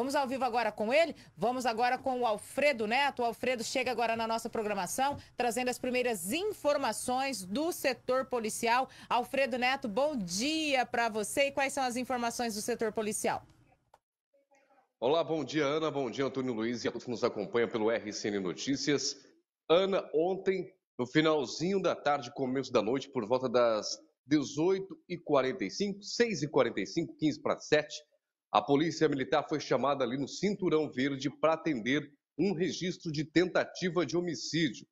Vamos ao vivo agora com ele? Vamos agora com o Alfredo Neto. O Alfredo chega agora na nossa programação, trazendo as primeiras informações do setor policial. Alfredo Neto, bom dia para você. E quais são as informações do setor policial? Olá, bom dia, Ana. Bom dia, Antônio Luiz e a que nos acompanha pelo RCN Notícias. Ana, ontem, no finalzinho da tarde, começo da noite, por volta das 18h45, 6h45, 15 para 7 a polícia militar foi chamada ali no Cinturão Verde para atender um registro de tentativa de homicídio.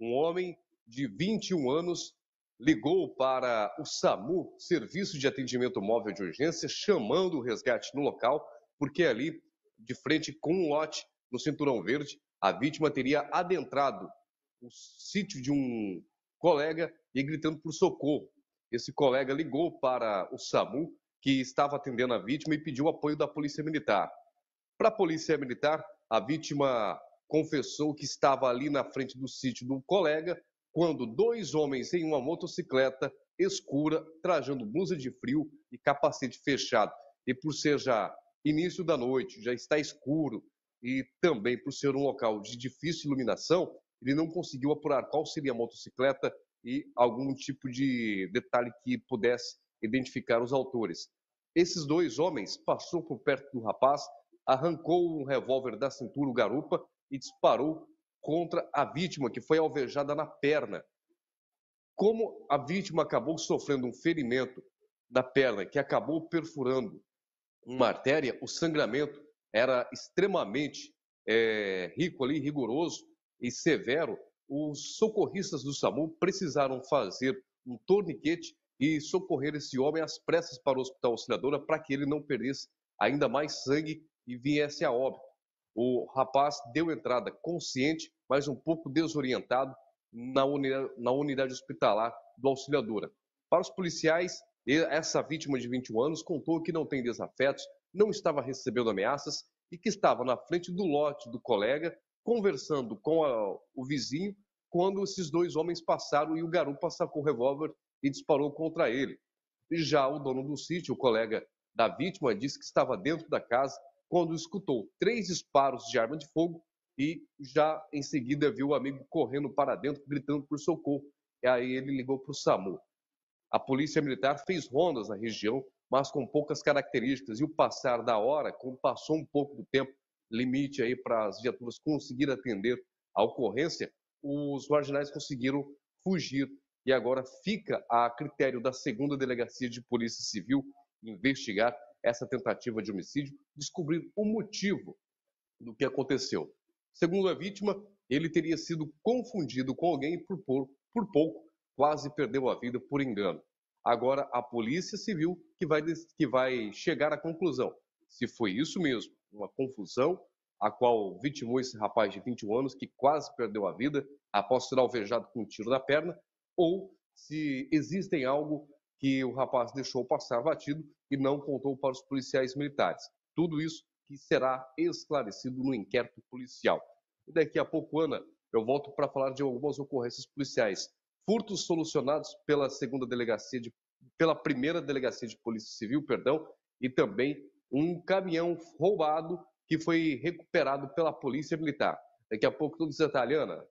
Um homem de 21 anos ligou para o SAMU, Serviço de Atendimento Móvel de Urgência, chamando o resgate no local, porque ali, de frente com um lote no Cinturão Verde, a vítima teria adentrado o sítio de um colega e gritando por socorro. Esse colega ligou para o SAMU que estava atendendo a vítima e pediu apoio da Polícia Militar. Para a Polícia Militar, a vítima confessou que estava ali na frente do sítio do colega quando dois homens em uma motocicleta escura, trajando blusa de frio e capacete fechado. E por ser já início da noite, já está escuro e também por ser um local de difícil iluminação, ele não conseguiu apurar qual seria a motocicleta e algum tipo de detalhe que pudesse identificar os autores. Esses dois homens passou por perto do rapaz, arrancou um revólver da cintura, o garupa, e disparou contra a vítima, que foi alvejada na perna. Como a vítima acabou sofrendo um ferimento da perna, que acabou perfurando uma artéria, o sangramento era extremamente é, rico ali, rigoroso e severo. Os socorristas do SAMU precisaram fazer um torniquete e socorrer esse homem às pressas para o Hospital Auxiliadora para que ele não perdesse ainda mais sangue e viesse a óbito. O rapaz deu entrada consciente, mas um pouco desorientado, na unidade, na unidade hospitalar do Auxiliadora. Para os policiais, essa vítima de 21 anos contou que não tem desafetos, não estava recebendo ameaças e que estava na frente do lote do colega, conversando com a, o vizinho quando esses dois homens passaram e o garoto sacou o revólver e disparou contra ele. Já o dono do sítio, o colega da vítima, disse que estava dentro da casa quando escutou três disparos de arma de fogo e já em seguida viu o amigo correndo para dentro, gritando por socorro. E aí ele ligou para o SAMU. A polícia militar fez rondas na região, mas com poucas características. E o passar da hora, como passou um pouco do tempo, limite aí para as viaturas conseguir atender a ocorrência, os marginais conseguiram fugir e agora fica a critério da segunda delegacia de polícia civil investigar essa tentativa de homicídio, descobrir o motivo do que aconteceu. Segundo a vítima, ele teria sido confundido com alguém e por, por pouco quase perdeu a vida por engano. Agora a polícia civil que vai, que vai chegar à conclusão se foi isso mesmo, uma confusão a qual vitimou esse rapaz de 21 anos, que quase perdeu a vida após ser alvejado com um tiro na perna, ou se existem algo que o rapaz deixou passar batido e não contou para os policiais militares. Tudo isso que será esclarecido no inquérito policial. E daqui a pouco, Ana, eu volto para falar de algumas ocorrências policiais. Furtos solucionados pela segunda delegacia de pela primeira delegacia de polícia civil, perdão, e também um caminhão roubado que foi recuperado pela Polícia Militar. Daqui a pouco tudo isso é Ana.